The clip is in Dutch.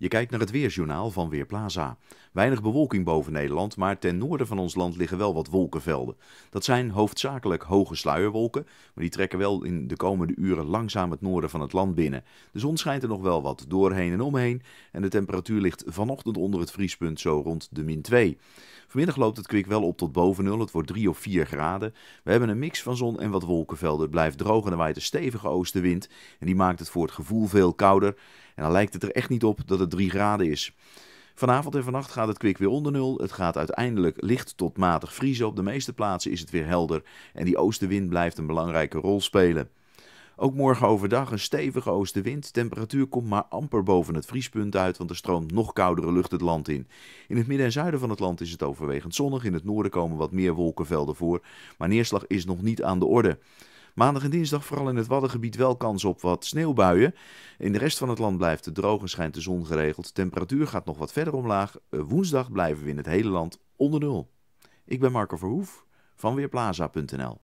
Je kijkt naar het weerjournaal van Weerplaza. Weinig bewolking boven Nederland, maar ten noorden van ons land liggen wel wat wolkenvelden. Dat zijn hoofdzakelijk hoge sluierwolken, maar die trekken wel in de komende uren langzaam het noorden van het land binnen. De zon schijnt er nog wel wat doorheen en omheen en de temperatuur ligt vanochtend onder het vriespunt zo rond de min 2. Vanmiddag loopt het kwik wel op tot boven nul, het wordt 3 of 4 graden. We hebben een mix van zon en wat wolkenvelden. Het blijft droog en er waait een stevige oostenwind en die maakt het voor het gevoel veel kouder. En dan lijkt het er echt niet op dat het 3 graden is. Vanavond en vannacht gaat het kwik weer onder nul. Het gaat uiteindelijk licht tot matig vriezen. Op de meeste plaatsen is het weer helder en die oostenwind blijft een belangrijke rol spelen. Ook morgen overdag een stevige oostenwind. Temperatuur komt maar amper boven het vriespunt uit, want er stroomt nog koudere lucht het land in. In het midden en zuiden van het land is het overwegend zonnig. In het noorden komen wat meer wolkenvelden voor, maar neerslag is nog niet aan de orde. Maandag en dinsdag vooral in het Waddengebied wel kans op wat sneeuwbuien. In de rest van het land blijft het droog en schijnt de zon geregeld. Temperatuur gaat nog wat verder omlaag. Eh, woensdag blijven we in het hele land onder nul. Ik ben Marco Verhoef van Weerplaza.nl